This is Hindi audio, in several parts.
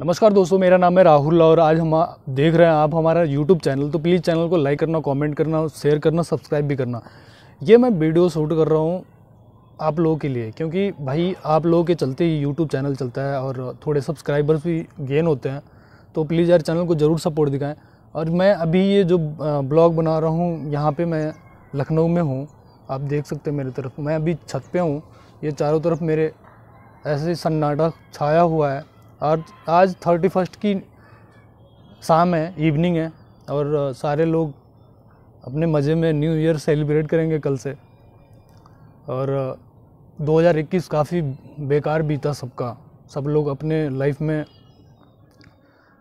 नमस्कार दोस्तों मेरा नाम है राहुल और आज हम देख रहे हैं आप हमारा यूट्यूब चैनल तो प्लीज़ चैनल को लाइक करना कमेंट करना शेयर करना सब्सक्राइब भी करना ये मैं वीडियो शूट कर रहा हूँ आप लोगों के लिए क्योंकि भाई आप लोगों के चलते ही यूट्यूब चैनल चलता है और थोड़े सब्सक्राइबर्स भी गेन होते हैं तो प्लीज़ यार चैनल को ज़रूर सपोर्ट दिखाएँ और मैं अभी ये जो ब्लॉग बना रहा हूँ यहाँ पर मैं लखनऊ में हूँ आप देख सकते हैं मेरी तरफ मैं अभी छत पर हूँ ये चारों तरफ मेरे ऐसे सन्नाटा छाया हुआ है और आज थर्टी फर्स्ट की शाम है इवनिंग है और सारे लोग अपने मज़े में न्यू ईयर सेलिब्रेट करेंगे कल से और 2021 काफ़ी बेकार बीता सबका सब लोग अपने लाइफ में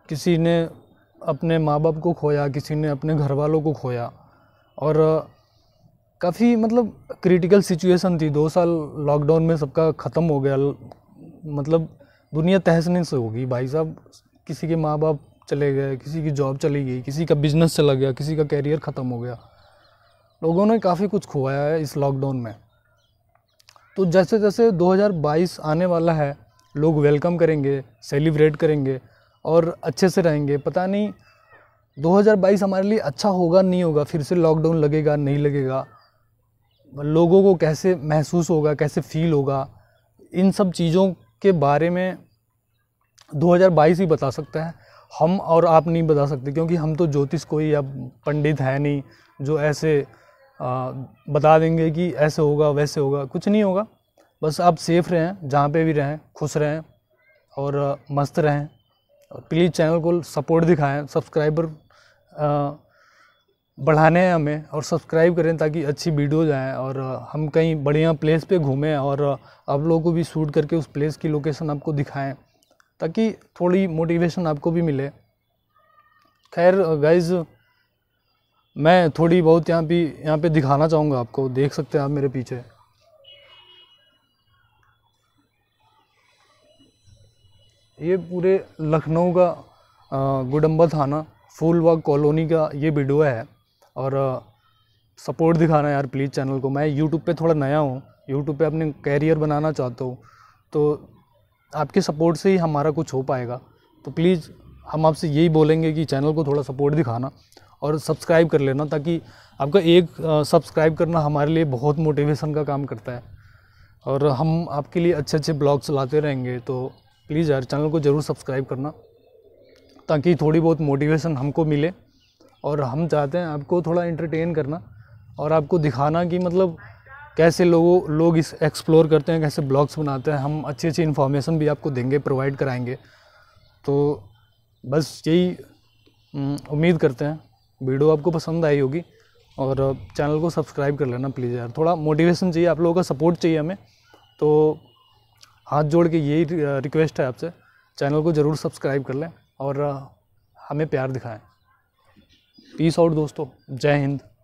किसी ने अपने माँ बाप को खोया किसी ने अपने घर वालों को खोया और काफ़ी मतलब क्रिटिकल सिचुएशन थी दो साल लॉकडाउन में सबका ख़त्म हो गया मतलब दुनिया तहस से होगी भाई साहब किसी के माँ बाप चले गए किसी की जॉब चली गई किसी का बिजनेस चला गया किसी का कैरियर ख़त्म हो गया लोगों ने काफ़ी कुछ खोया है इस लॉकडाउन में तो जैसे जैसे 2022 आने वाला है लोग वेलकम करेंगे सेलिब्रेट करेंगे और अच्छे से रहेंगे पता नहीं 2022 हमारे लिए अच्छा होगा नहीं होगा फिर से लॉकडाउन लगेगा नहीं लगेगा लोगों को कैसे महसूस होगा कैसे फील होगा इन सब चीज़ों के बारे में 2022 ही बता सकते हैं हम और आप नहीं बता सकते क्योंकि हम तो ज्योतिष कोई अब पंडित है नहीं जो ऐसे आ, बता देंगे कि ऐसे होगा वैसे होगा कुछ नहीं होगा बस आप सेफ़ रहें जहाँ पे भी रहें खुश रहें और मस्त रहें प्लीज़ चैनल को सपोर्ट दिखाएं सब्सक्राइबर बढ़ाने हैं हमें और सब्सक्राइब करें ताकि अच्छी वीडियोज आएँ और हम कहीं बढ़िया प्लेस पे घूमें और आप लोगों को भी शूट करके उस प्लेस की लोकेशन आपको दिखाएं ताकि थोड़ी मोटिवेशन आपको भी मिले खैर गाइज मैं थोड़ी बहुत यहाँ भी यहाँ पे दिखाना चाहूँगा आपको देख सकते हैं आप मेरे पीछे ये पूरे लखनऊ का गुडम्बा थाना फूल फूलबाग कॉलोनी का ये वीडियो है और सपोर्ट दिखाना यार प्लीज़ चैनल को मैं यूट्यूब पे थोड़ा नया हूँ यूट्यूब पे अपने कैरियर बनाना चाहता हूँ तो आपके सपोर्ट से ही हमारा कुछ हो पाएगा तो प्लीज़ हम आपसे यही बोलेंगे कि चैनल को थोड़ा सपोर्ट दिखाना और सब्सक्राइब कर लेना ताकि आपका एक सब्सक्राइब करना हमारे लिए बहुत मोटिवेशन का काम करता है और हम आपके लिए अच्छे अच्छे ब्लॉग चलाते रहेंगे तो प्लीज़ यार चैनल को ज़रूर सब्सक्राइब करना ताकि थोड़ी बहुत मोटिवेशन हमको मिले और हम चाहते हैं आपको थोड़ा इंटरटेन करना और आपको दिखाना कि मतलब कैसे लोगों लोग इस एक्सप्लोर करते हैं कैसे ब्लॉग्स बनाते हैं हम अच्छी अच्छी इन्फॉर्मेशन भी आपको देंगे प्रोवाइड कराएंगे तो बस यही उम्मीद करते हैं वीडियो आपको पसंद आई होगी और चैनल को सब्सक्राइब कर लेना प्लीज़ यार थोड़ा मोटिवेशन चाहिए आप लोगों का सपोर्ट चाहिए हमें तो हाथ जोड़ के यही रिक्वेस्ट है आपसे चैनल को ज़रूर सब्सक्राइब कर लें और हमें प्यार दिखाएं पीस आउट दोस्तों जय हिंद